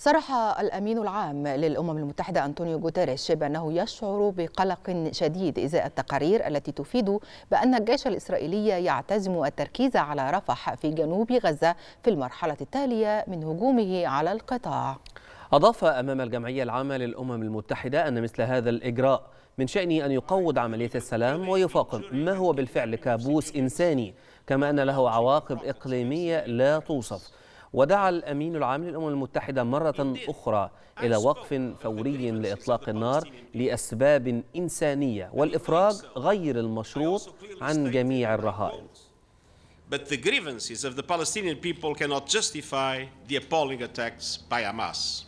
صرح الأمين العام للأمم المتحدة أنطونيو غوتيريش بأنه يشعر بقلق شديد إزاء التقارير التي تفيد بأن الجيش الإسرائيلي يعتزم التركيز على رفح في جنوب غزة في المرحلة التالية من هجومه على القطاع أضاف أمام الجمعية العامة للأمم المتحدة أن مثل هذا الإجراء من شأنه أن يقوض عملية السلام ويفاقم ما هو بالفعل كابوس إنساني كما أن له عواقب إقليمية لا توصف ودعا الأمين العام للأمم المتحدة مرة أخرى إلى وقف فوري لإطلاق النار لأسباب إنسانية والإفراج غير المشروط عن جميع الرهائن But the grievances of the Palestinian people cannot justify the appalling attacks by Hamas.